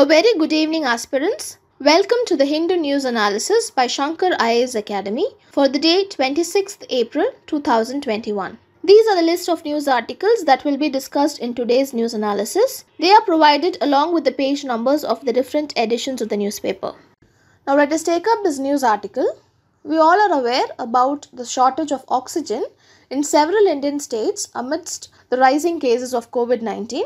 A very good evening, aspirants. Welcome to the Hindu News Analysis by Shankar IAS Academy for the day 26th April 2021. These are the list of news articles that will be discussed in today's news analysis. They are provided along with the page numbers of the different editions of the newspaper. Now, let us take up this news article. We all are aware about the shortage of oxygen in several Indian states amidst the rising cases of COVID 19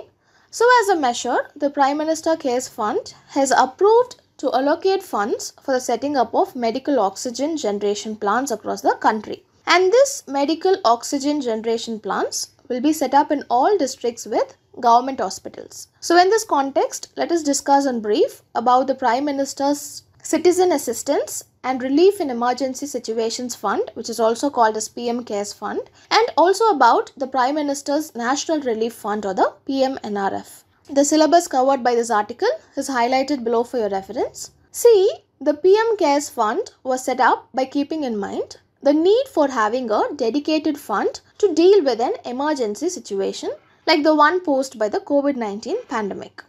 so as a measure, the Prime Minister Cares Fund has approved to allocate funds for the setting up of medical oxygen generation plants across the country. And this medical oxygen generation plants will be set up in all districts with government hospitals. So in this context, let us discuss in brief about the Prime Minister's Citizen Assistance and Relief in Emergency Situations Fund, which is also called as PM Cares Fund, and also about the Prime Minister's National Relief Fund or the PMNRF. The syllabus covered by this article is highlighted below for your reference. See, the PM Cares Fund was set up by keeping in mind the need for having a dedicated fund to deal with an emergency situation like the one posed by the COVID 19 pandemic.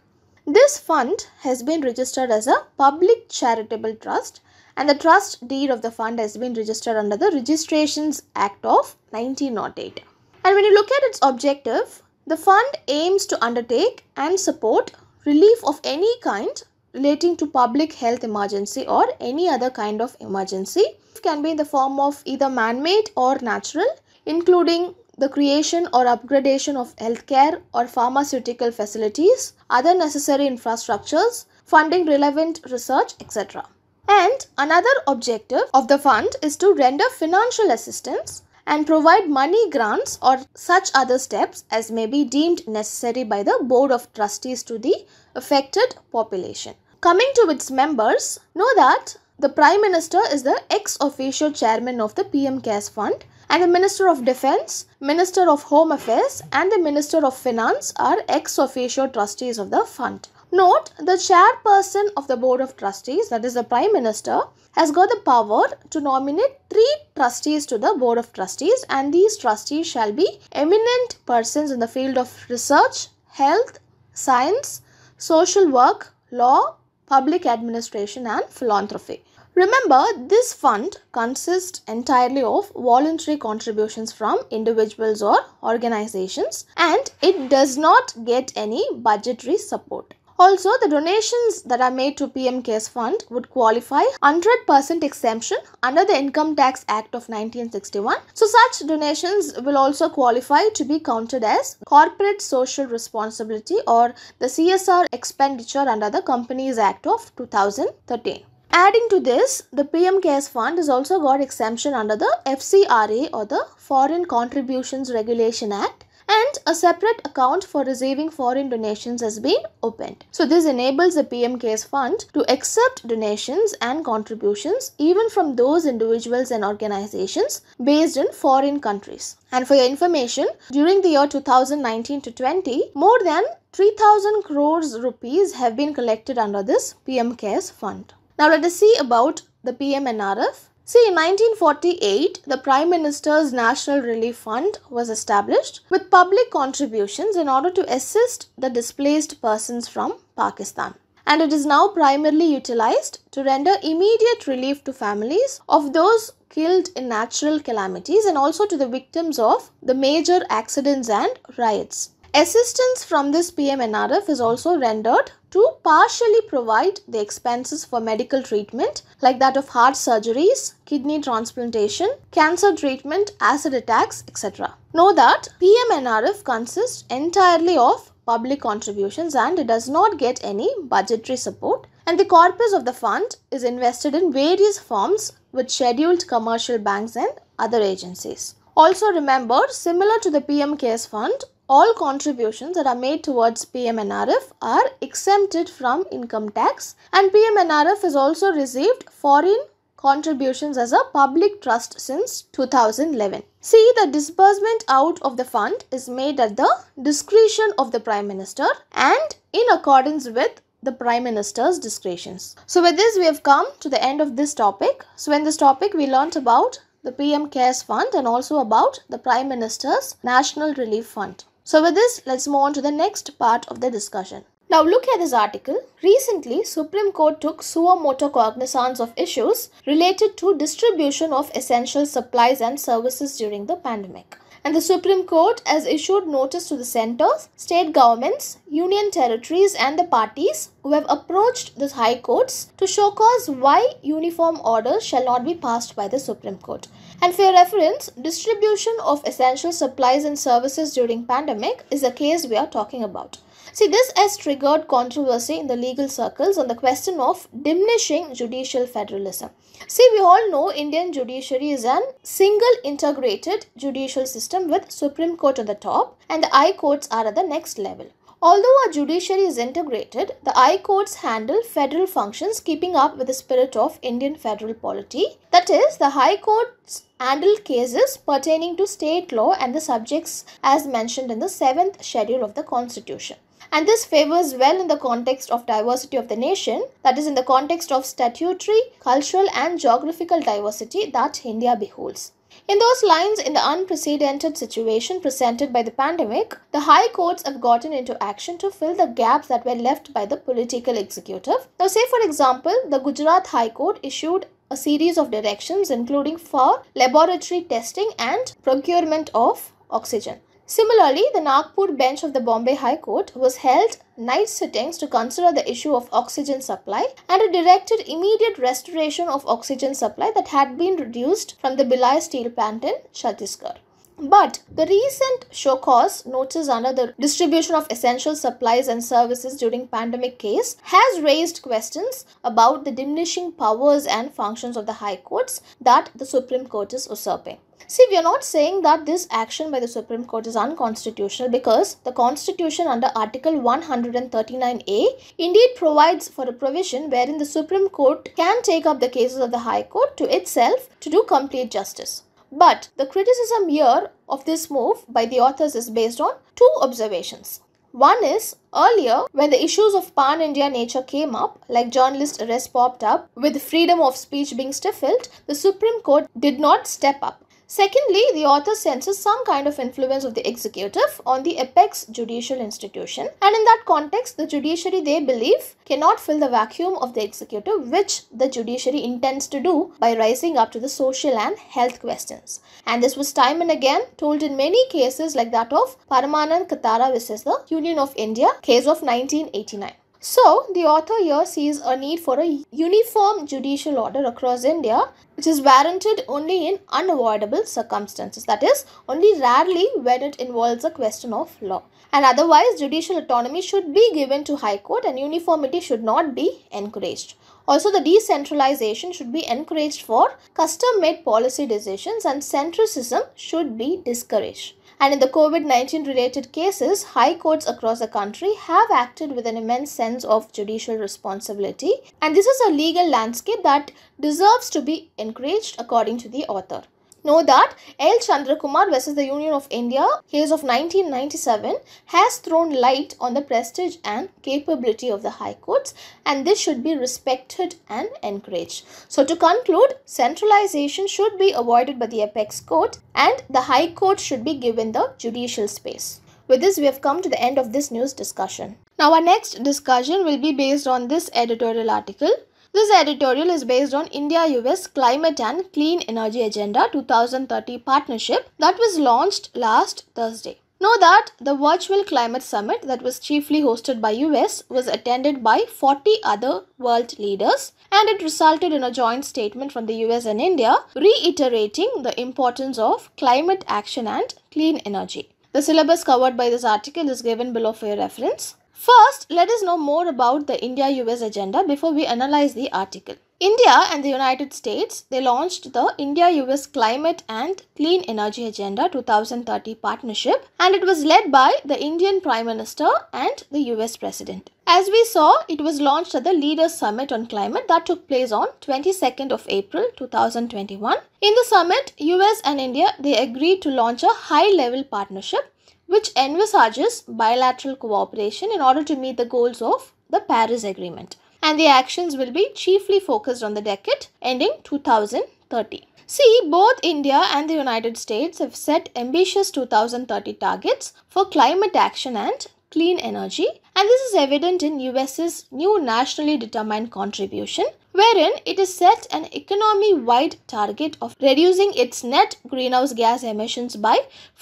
This fund has been registered as a public charitable trust and the trust deed of the fund has been registered under the Registrations Act of 1908. And when you look at its objective, the fund aims to undertake and support relief of any kind relating to public health emergency or any other kind of emergency. It can be in the form of either man-made or natural, including the creation or upgradation of healthcare or pharmaceutical facilities, other necessary infrastructures, funding relevant research, etc. And another objective of the fund is to render financial assistance and provide money grants or such other steps as may be deemed necessary by the Board of Trustees to the affected population. Coming to its members, know that the Prime Minister is the ex officio chairman of the PM CARES Fund and the Minister of Defense, Minister of Home Affairs and the Minister of Finance are ex officio trustees of the fund. Note, the chairperson of the Board of Trustees, that is the Prime Minister, has got the power to nominate three trustees to the Board of Trustees and these trustees shall be eminent persons in the field of research, health, science, social work, law, public administration and philanthropy. Remember, this fund consists entirely of voluntary contributions from individuals or organizations and it does not get any budgetary support. Also, the donations that are made to PM Cares Fund would qualify 100% exemption under the Income Tax Act of 1961. So, such donations will also qualify to be counted as corporate social responsibility or the CSR expenditure under the Companies Act of 2013. Adding to this, the PM Cares Fund has also got exemption under the FCRA or the Foreign Contributions Regulation Act and a separate account for receiving foreign donations has been opened. So this enables the PMKS fund to accept donations and contributions even from those individuals and organizations based in foreign countries. And for your information, during the year 2019 to 20, more than 3000 crores rupees have been collected under this PMKS fund. Now let us see about the PMNRF. See, in 1948, the Prime Minister's National Relief Fund was established with public contributions in order to assist the displaced persons from Pakistan. And it is now primarily utilized to render immediate relief to families of those killed in natural calamities and also to the victims of the major accidents and riots. Assistance from this PMNRF is also rendered to partially provide the expenses for medical treatment like that of heart surgeries, kidney transplantation, cancer treatment, acid attacks, etc. Know that PMNRF consists entirely of public contributions and it does not get any budgetary support and the corpus of the fund is invested in various firms with scheduled commercial banks and other agencies. Also remember, similar to the PM Cares Fund, all contributions that are made towards PMNRF are exempted from income tax and PMNRF has also received foreign contributions as a public trust since 2011. See, the disbursement out of the fund is made at the discretion of the Prime Minister and in accordance with the Prime Minister's discretions. So with this we have come to the end of this topic. So in this topic we learnt about the PM CARES Fund and also about the Prime Minister's National Relief Fund. So with this, let's move on to the next part of the discussion. Now look at this article. Recently, Supreme Court took suo motu cognizance of issues related to distribution of essential supplies and services during the pandemic. And the Supreme Court has issued notice to the centers, state governments, union territories and the parties who have approached the high courts to show cause why uniform orders shall not be passed by the Supreme Court. And for reference, distribution of essential supplies and services during pandemic is a case we are talking about. See, this has triggered controversy in the legal circles on the question of diminishing judicial federalism. See, we all know Indian judiciary is an single integrated judicial system with Supreme Court at the top and the I courts are at the next level. Although our judiciary is integrated, the I courts handle federal functions keeping up with the spirit of Indian federal polity. That is, the High Courts handle cases pertaining to state law and the subjects as mentioned in the 7th schedule of the Constitution. And this favors well in the context of diversity of the nation, that is, in the context of statutory, cultural, and geographical diversity that India beholds. In those lines, in the unprecedented situation presented by the pandemic, the high courts have gotten into action to fill the gaps that were left by the political executive. Now, say for example, the Gujarat High Court issued a series of directions including for laboratory testing and procurement of oxygen. Similarly, the Nagpur bench of the Bombay High Court was held night sittings to consider the issue of oxygen supply and it directed immediate restoration of oxygen supply that had been reduced from the Bilai steel plant in Chhattisgarh. But the recent show cause notice under the distribution of essential supplies and services during pandemic case has raised questions about the diminishing powers and functions of the high courts that the Supreme Court is usurping. See, we are not saying that this action by the Supreme Court is unconstitutional because the Constitution under Article 139A indeed provides for a provision wherein the Supreme Court can take up the cases of the High Court to itself to do complete justice. But the criticism here of this move by the authors is based on two observations. One is earlier when the issues of pan India nature came up, like journalist arrest popped up, with freedom of speech being stifled, the Supreme Court did not step up. Secondly, the author senses some kind of influence of the executive on the apex judicial institution, and in that context, the judiciary they believe cannot fill the vacuum of the executive, which the judiciary intends to do by rising up to the social and health questions. And this was time and again told in many cases, like that of Paramanand Katara versus the Union of India, case of 1989. So, the author here sees a need for a uniform judicial order across India, which is warranted only in unavoidable circumstances, that is, only rarely when it involves a question of law. And otherwise, judicial autonomy should be given to High Court and uniformity should not be encouraged. Also, the decentralization should be encouraged for custom made policy decisions, and centricism should be discouraged. And in the COVID 19 related cases, high courts across the country have acted with an immense sense of judicial responsibility. And this is a legal landscape that deserves to be encouraged, according to the author. Know that L. Chandrakumar versus the Union of India, case of 1997, has thrown light on the prestige and capability of the High Courts and this should be respected and encouraged. So to conclude, centralization should be avoided by the apex court and the High Court should be given the judicial space. With this, we have come to the end of this news discussion. Now, our next discussion will be based on this editorial article this editorial is based on India-US Climate and Clean Energy Agenda 2030 partnership that was launched last Thursday. Know that the virtual climate summit that was chiefly hosted by US was attended by 40 other world leaders and it resulted in a joint statement from the US and India reiterating the importance of climate action and clean energy. The syllabus covered by this article is given below for your reference. First, let us know more about the India US agenda before we analyze the article. India and the United States they launched the India US Climate and Clean Energy Agenda 2030 partnership and it was led by the Indian Prime Minister and the US President. As we saw, it was launched at the Leaders Summit on Climate that took place on 22nd of April 2021. In the summit, US and India they agreed to launch a high-level partnership which envisages bilateral cooperation in order to meet the goals of the Paris Agreement. And the actions will be chiefly focused on the decade ending 2030. See, both India and the United States have set ambitious 2030 targets for climate action and clean energy and this is evident in US's new nationally determined contribution wherein it is set an economy wide target of reducing its net greenhouse gas emissions by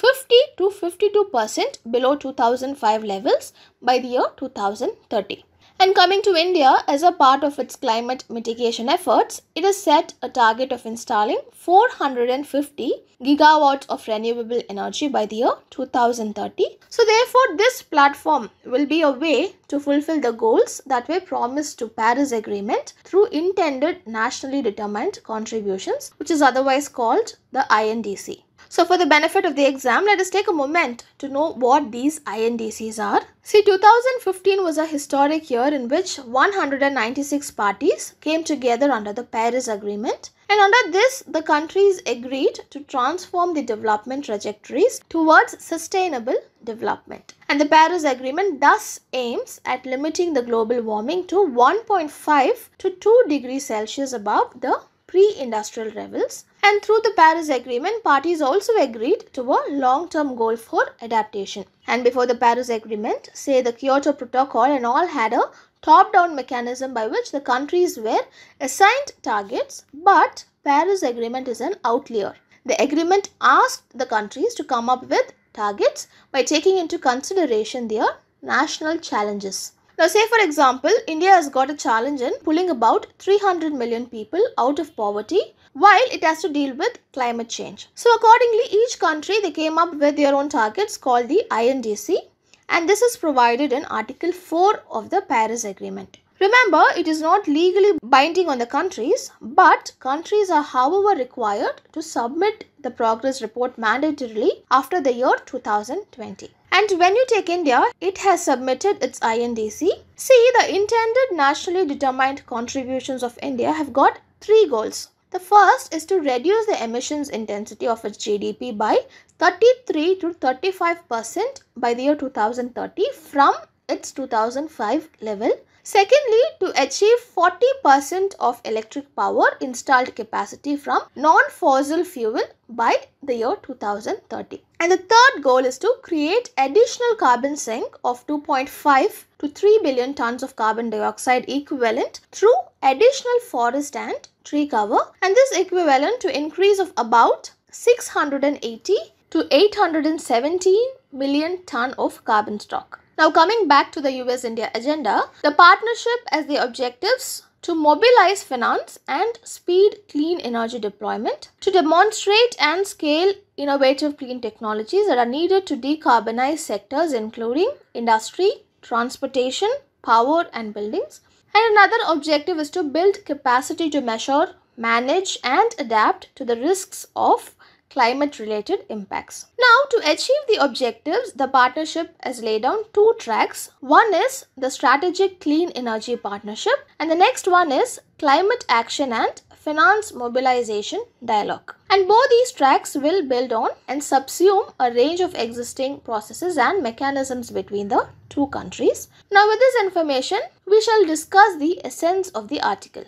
50 to 52% below 2005 levels by the year 2030. And coming to India, as a part of its climate mitigation efforts, it has set a target of installing 450 gigawatts of renewable energy by the year 2030. So, therefore, this platform will be a way to fulfill the goals that were promised to Paris Agreement through intended nationally determined contributions, which is otherwise called the INDC. So for the benefit of the exam, let us take a moment to know what these INDCs are. See, 2015 was a historic year in which 196 parties came together under the Paris Agreement. And under this, the countries agreed to transform the development trajectories towards sustainable development. And the Paris Agreement thus aims at limiting the global warming to 1.5 to 2 degrees Celsius above the pre-industrial levels and through the Paris Agreement, parties also agreed to a long-term goal for adaptation. And before the Paris Agreement, say the Kyoto Protocol and all had a top-down mechanism by which the countries were assigned targets, but Paris Agreement is an outlier. The agreement asked the countries to come up with targets by taking into consideration their national challenges. Now say for example, India has got a challenge in pulling about 300 million people out of poverty while it has to deal with climate change. So accordingly, each country they came up with their own targets called the INDC and this is provided in Article 4 of the Paris Agreement. Remember, it is not legally binding on the countries, but countries are however required to submit the progress report mandatorily after the year 2020. And when you take India, it has submitted its INDC. See, the intended nationally determined contributions of India have got three goals. The first is to reduce the emissions intensity of its GDP by 33 to 35 percent by the year 2030 from its 2005 level. Secondly, to achieve 40% of electric power installed capacity from non-fossil fuel by the year 2030. And the third goal is to create additional carbon sink of 2.5 to 3 billion tons of carbon dioxide equivalent through additional forest and tree cover and this equivalent to increase of about 680 to 817 million ton of carbon stock. Now coming back to the US-India agenda, the partnership has the objectives to mobilize finance and speed clean energy deployment, to demonstrate and scale innovative clean technologies that are needed to decarbonize sectors including industry, transportation, power and buildings. And another objective is to build capacity to measure, manage and adapt to the risks of climate related impacts. Now to achieve the objectives, the partnership has laid down two tracks. One is the strategic clean energy partnership and the next one is climate action and finance mobilization dialogue. And both these tracks will build on and subsume a range of existing processes and mechanisms between the two countries. Now with this information, we shall discuss the essence of the article.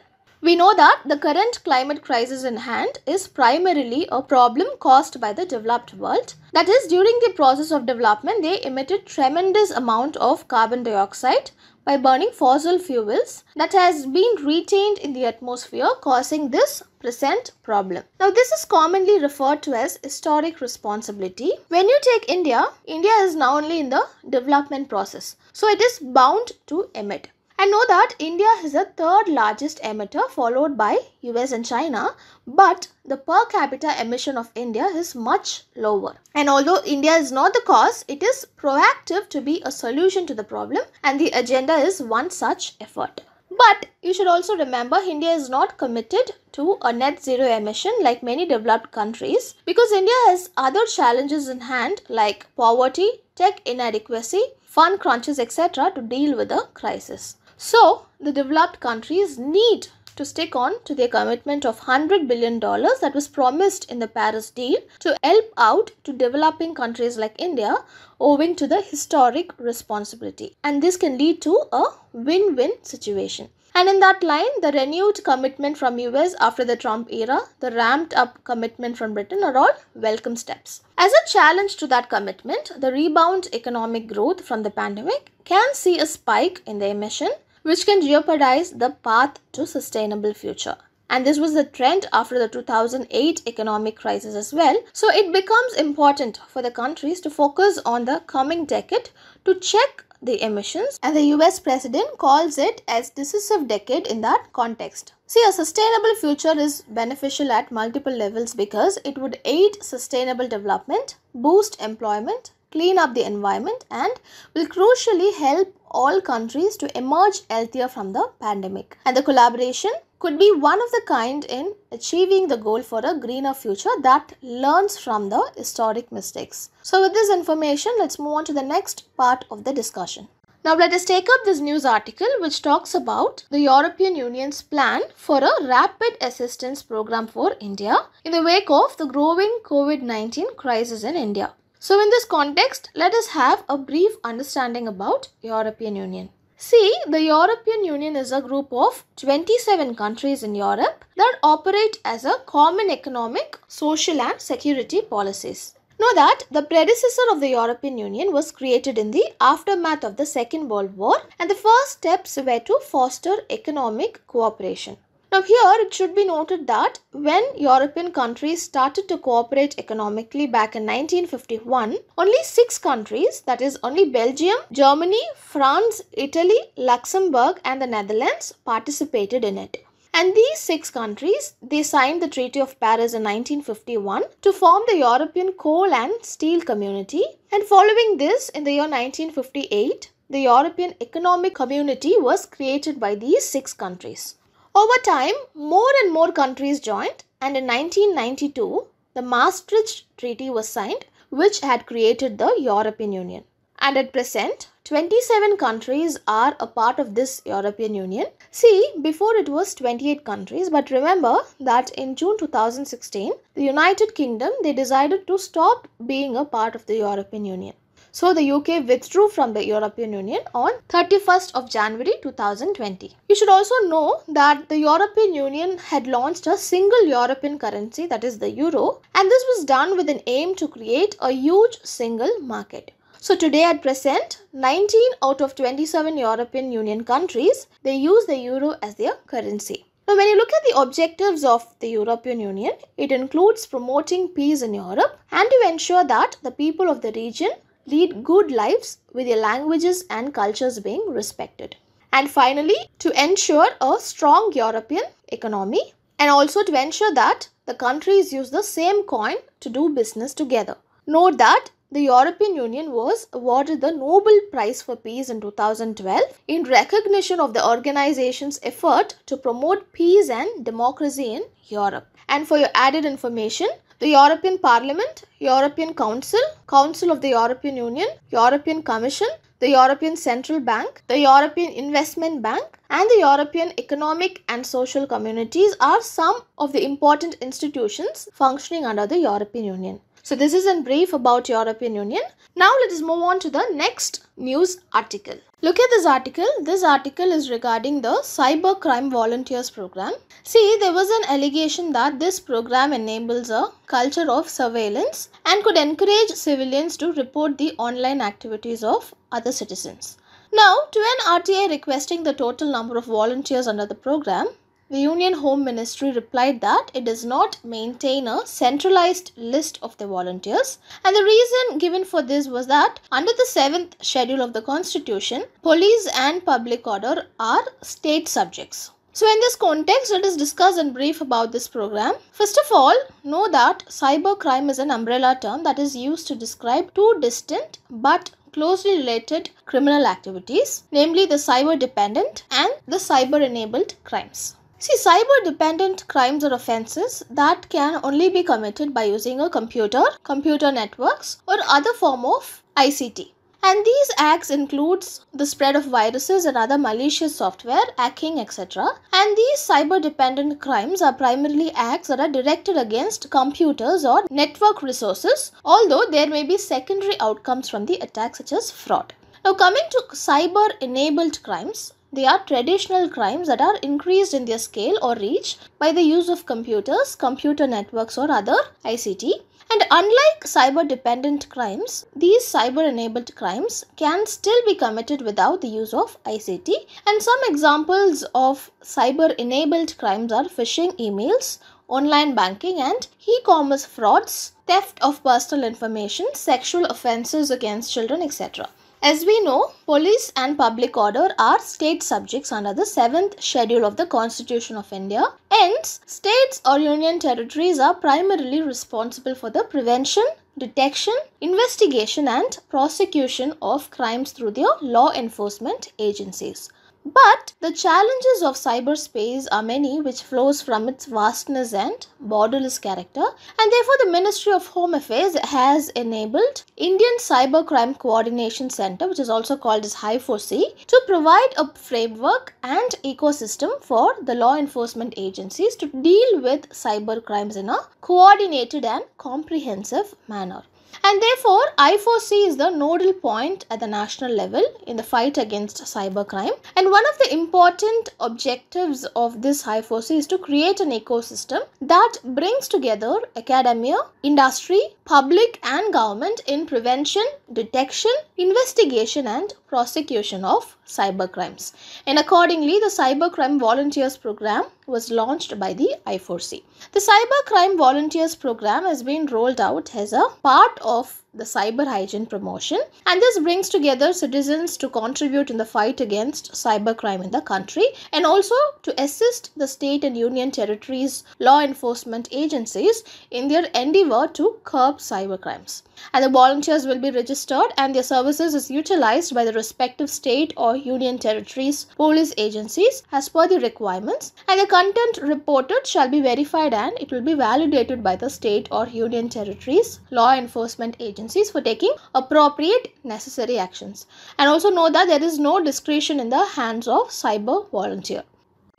We know that the current climate crisis in hand is primarily a problem caused by the developed world. That is, during the process of development, they emitted tremendous amount of carbon dioxide by burning fossil fuels that has been retained in the atmosphere causing this present problem. Now this is commonly referred to as historic responsibility. When you take India, India is now only in the development process. So it is bound to emit. And know that India is the third largest emitter followed by US and China, but the per capita emission of India is much lower. And although India is not the cause, it is proactive to be a solution to the problem and the agenda is one such effort. But you should also remember India is not committed to a net zero emission like many developed countries because India has other challenges in hand like poverty, tech inadequacy, fund crunches, etc. to deal with the crisis. So, the developed countries need to stick on to their commitment of $100 billion that was promised in the Paris deal to help out to developing countries like India owing to the historic responsibility. And this can lead to a win win situation. And in that line, the renewed commitment from US after the Trump era, the ramped up commitment from Britain are all welcome steps. As a challenge to that commitment, the rebound economic growth from the pandemic can see a spike in the emission, which can jeopardize the path to sustainable future. And this was the trend after the 2008 economic crisis as well. So it becomes important for the countries to focus on the coming decade to check the emissions and the US president calls it as decisive decade in that context. See, a sustainable future is beneficial at multiple levels because it would aid sustainable development, boost employment, clean up the environment and will crucially help all countries to emerge healthier from the pandemic. And the collaboration could be one of the kind in achieving the goal for a greener future that learns from the historic mistakes. So, with this information, let's move on to the next part of the discussion. Now, let us take up this news article which talks about the European Union's plan for a rapid assistance program for India in the wake of the growing COVID 19 crisis in India. So, in this context, let us have a brief understanding about European Union. See, the European Union is a group of 27 countries in Europe that operate as a common economic, social and security policies. Know that the predecessor of the European Union was created in the aftermath of the Second World War and the first steps were to foster economic cooperation. Now, here it should be noted that when European countries started to cooperate economically back in 1951, only six countries, that is, only Belgium, Germany, France, Italy, Luxembourg, and the Netherlands, participated in it. And these six countries, they signed the Treaty of Paris in 1951 to form the European Coal and Steel Community. And following this, in the year 1958, the European Economic Community was created by these six countries. Over time, more and more countries joined, and in 1992, the Maastricht Treaty was signed, which had created the European Union. And at present, 27 countries are a part of this European Union. See, before it was 28 countries, but remember that in June 2016, the United Kingdom they decided to stop being a part of the European Union. So the UK withdrew from the European Union on 31st of January 2020. You should also know that the European Union had launched a single European currency that is the euro and this was done with an aim to create a huge single market. So today at present, 19 out of 27 European Union countries, they use the euro as their currency. Now when you look at the objectives of the European Union, it includes promoting peace in Europe and to ensure that the people of the region lead good lives with their languages and cultures being respected. And finally, to ensure a strong European economy and also to ensure that the countries use the same coin to do business together. Note that the European Union was awarded the Nobel Prize for Peace in 2012 in recognition of the organization's effort to promote peace and democracy in Europe. And for your added information, the European Parliament, European Council, Council of the European Union, European Commission, the European Central Bank, the European Investment Bank, and the European Economic and Social Communities are some of the important institutions functioning under the European Union. So this is in brief about European Union. Now let us move on to the next news article. Look at this article. This article is regarding the cyber crime volunteers program. See, there was an allegation that this program enables a culture of surveillance and could encourage civilians to report the online activities of other citizens. Now, to an RTA requesting the total number of volunteers under the program, the Union Home Ministry replied that it does not maintain a centralized list of the volunteers, and the reason given for this was that under the 7th schedule of the Constitution, police and public order are state subjects. So, in this context, let us discuss in brief about this program. First of all, know that cybercrime is an umbrella term that is used to describe two distant but closely related criminal activities, namely the cyber dependent and the cyber enabled crimes. See, cyber dependent crimes or offenses that can only be committed by using a computer, computer networks, or other form of ICT. And these acts includes the spread of viruses and other malicious software, hacking, etc. And these cyber dependent crimes are primarily acts that are directed against computers or network resources, although there may be secondary outcomes from the attack such as fraud. Now coming to cyber enabled crimes, they are traditional crimes that are increased in their scale or reach by the use of computers, computer networks, or other ICT. And unlike cyber dependent crimes, these cyber enabled crimes can still be committed without the use of ICT. And some examples of cyber enabled crimes are phishing emails, online banking and e-commerce frauds, theft of personal information, sexual offenses against children, etc. As we know, police and public order are state subjects under the 7th schedule of the Constitution of India. Hence, states or union territories are primarily responsible for the prevention, detection, investigation and prosecution of crimes through their law enforcement agencies. But the challenges of cyberspace are many, which flows from its vastness and borderless character, and therefore the Ministry of Home Affairs has enabled Indian Cybercrime Coordination Center, which is also called as HI4C, to provide a framework and ecosystem for the law enforcement agencies to deal with cyber crimes in a coordinated and comprehensive manner. And therefore, I4C is the nodal point at the national level in the fight against cybercrime. And one of the important objectives of this I4C is to create an ecosystem that brings together academia, industry, public and government in prevention, detection, investigation and prosecution of cyber crimes. And accordingly, the Cyber Crime Volunteers Program was launched by the I4C. The Cyber Crime Volunteers Program has been rolled out as a part of the cyber hygiene promotion and this brings together citizens to contribute in the fight against cybercrime in the country and also to assist the state and union territories law enforcement agencies in their endeavor to curb cybercrimes and the volunteers will be registered and their services is utilized by the respective state or union territories police agencies as per the requirements and the content reported shall be verified and it will be validated by the state or union territories law enforcement agencies agencies for taking appropriate necessary actions. And also know that there is no discretion in the hands of cyber volunteer.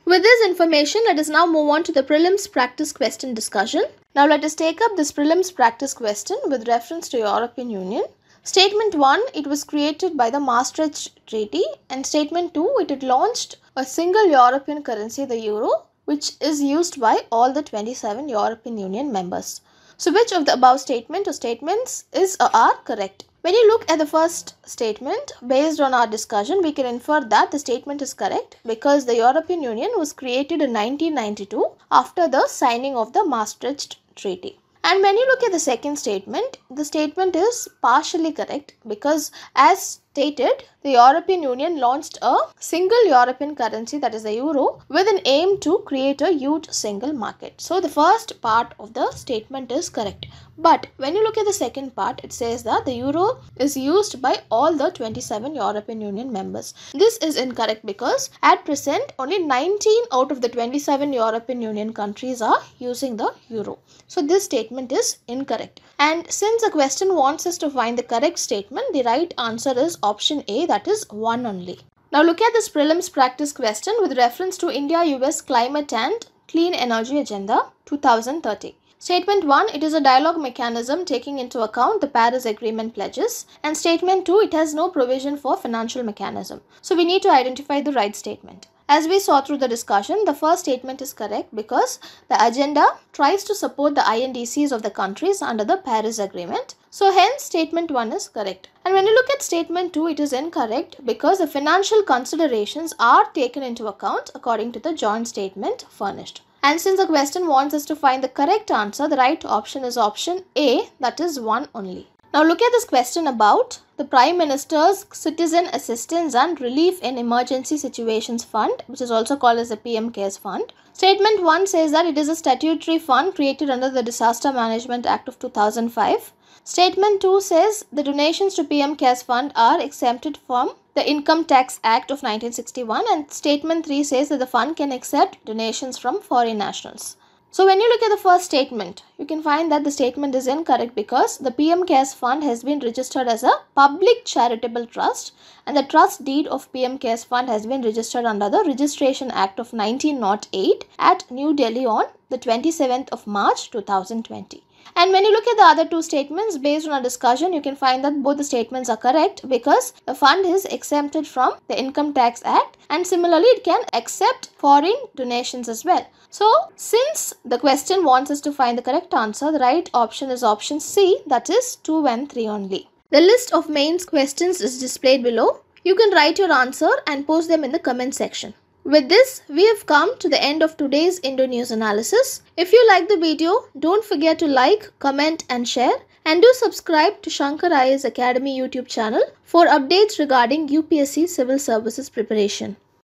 With this information, let us now move on to the prelims practice question discussion. Now let us take up this prelims practice question with reference to European Union. Statement 1, it was created by the Maastricht Treaty and Statement 2, it had launched a single European currency, the euro, which is used by all the 27 European Union members. So which of the above statement or statements is or uh, are correct? When you look at the first statement, based on our discussion, we can infer that the statement is correct because the European Union was created in 1992 after the signing of the Maastricht Treaty. And when you look at the second statement, the statement is partially correct because as stated, the European Union launched a single European currency, that is the euro, with an aim to create a huge single market. So, the first part of the statement is correct. But when you look at the second part, it says that the euro is used by all the 27 European Union members. This is incorrect because at present only 19 out of the 27 European Union countries are using the euro. So this statement is incorrect. And since the question wants us to find the correct statement, the right answer is option A that is 1 only. Now look at this prelims practice question with reference to India-US climate and clean energy agenda 2030. Statement 1 It is a dialogue mechanism taking into account the Paris Agreement pledges. And statement 2 It has no provision for financial mechanism. So we need to identify the right statement. As we saw through the discussion, the first statement is correct because the agenda tries to support the INDCs of the countries under the Paris Agreement. So hence statement 1 is correct. And when you look at statement 2, it is incorrect because the financial considerations are taken into account according to the joint statement furnished. And since the question wants us to find the correct answer, the right option is option A, that is 1 only. Now look at this question about the Prime Minister's Citizen Assistance and Relief in Emergency Situations Fund, which is also called as the PM Cares Fund. Statement 1 says that it is a statutory fund created under the Disaster Management Act of 2005 Statement 2 says the donations to PM CARES Fund are exempted from the Income Tax Act of 1961 and Statement 3 says that the fund can accept donations from foreign nationals. So when you look at the first statement, you can find that the statement is incorrect because the PM CARES Fund has been registered as a public charitable trust and the trust deed of PM CARES Fund has been registered under the Registration Act of 1908 at New Delhi on the 27th of March 2020. And when you look at the other two statements based on our discussion, you can find that both the statements are correct because the fund is exempted from the Income Tax Act and similarly it can accept foreign donations as well. So since the question wants us to find the correct answer, the right option is option C that is 2 and 3 only. The list of mains questions is displayed below. You can write your answer and post them in the comment section. With this, we have come to the end of today's Indo News analysis. If you like the video, don't forget to like, comment and share and do subscribe to Shankar IAS Academy YouTube channel for updates regarding UPSC Civil Services preparation.